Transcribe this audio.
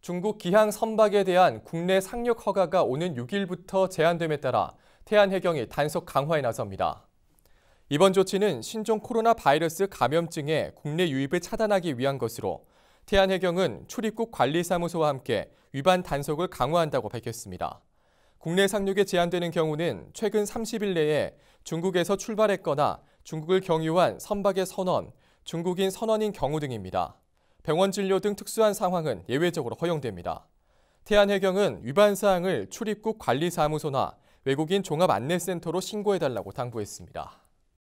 중국 기항 선박에 대한 국내 상륙 허가가 오는 6일부터 제한됨에 따라 태안해경이 단속 강화에 나섭니다. 이번 조치는 신종 코로나 바이러스 감염증의 국내 유입을 차단하기 위한 것으로 태안해경은 출입국 관리사무소와 함께 위반 단속을 강화한다고 밝혔습니다. 국내 상륙에 제한되는 경우는 최근 30일 내에 중국에서 출발했거나 중국을 경유한 선박의 선원, 중국인 선원인 경우 등입니다. 병원 진료 등 특수한 상황은 예외적으로 허용됩니다. 태안해경은 위반 사항을 출입국 관리사무소나 외국인 종합안내센터로 신고해달라고 당부했습니다.